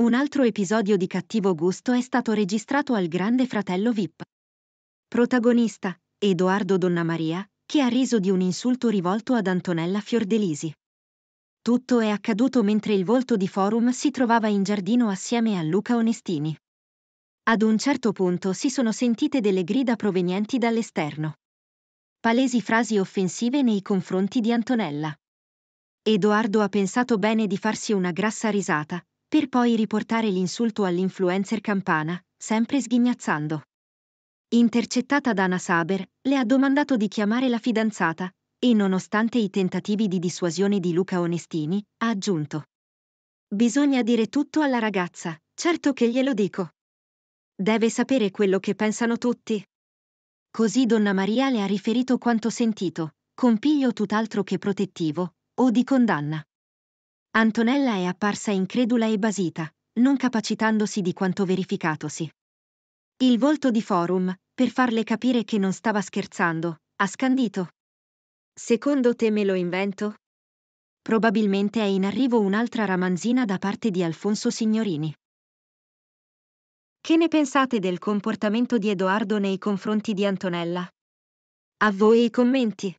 Un altro episodio di cattivo gusto è stato registrato al Grande Fratello VIP. Protagonista, Edoardo Donnamaria, che ha riso di un insulto rivolto ad Antonella Fiordelisi. Tutto è accaduto mentre il volto di Forum si trovava in giardino assieme a Luca Onestini. Ad un certo punto si sono sentite delle grida provenienti dall'esterno. Palesi frasi offensive nei confronti di Antonella. Edoardo ha pensato bene di farsi una grassa risata, per poi riportare l'insulto all'influencer campana, sempre sghignazzando. Intercettata da Anna Saber, le ha domandato di chiamare la fidanzata e nonostante i tentativi di dissuasione di Luca Onestini, ha aggiunto. Bisogna dire tutto alla ragazza, certo che glielo dico. Deve sapere quello che pensano tutti. Così Donna Maria le ha riferito quanto sentito, con piglio tutt'altro che protettivo, o di condanna. Antonella è apparsa incredula e basita, non capacitandosi di quanto verificatosi. Il volto di Forum, per farle capire che non stava scherzando, ha scandito. Secondo te me lo invento? Probabilmente è in arrivo un'altra ramanzina da parte di Alfonso Signorini. Che ne pensate del comportamento di Edoardo nei confronti di Antonella? A voi i commenti.